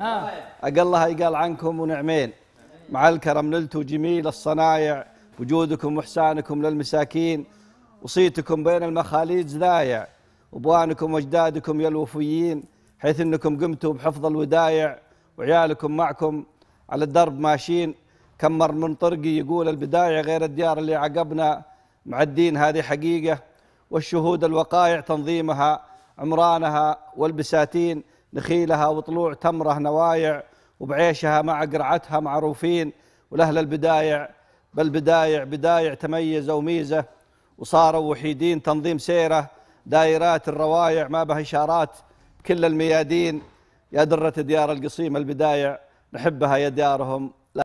أقلها يقال عنكم ونعمين مع الكرم نلتوا جميل الصنايع وجودكم واحسانكم للمساكين وصيتكم بين المخاليج ذايع وبوانكم واجدادكم يا الوفيين حيث انكم قمتوا بحفظ الودايع وعيالكم معكم على الدرب ماشيين كمر من طرقي يقول البدايع غير الديار اللي عقبنا مع الدين هذه حقيقه والشهود الوقائع تنظيمها عمرانها والبساتين نخيلها وطلوع تمره نوايع وبعيشها مع قرعتها معروفين ولاهل البدايع بل بدايع بدايع تميزوا وميزة وصاروا وحيدين تنظيم سيره دائرات الروايع ما بها إشارات كل الميادين يا درة ديار القصيم البدايع نحبها يا ديارهم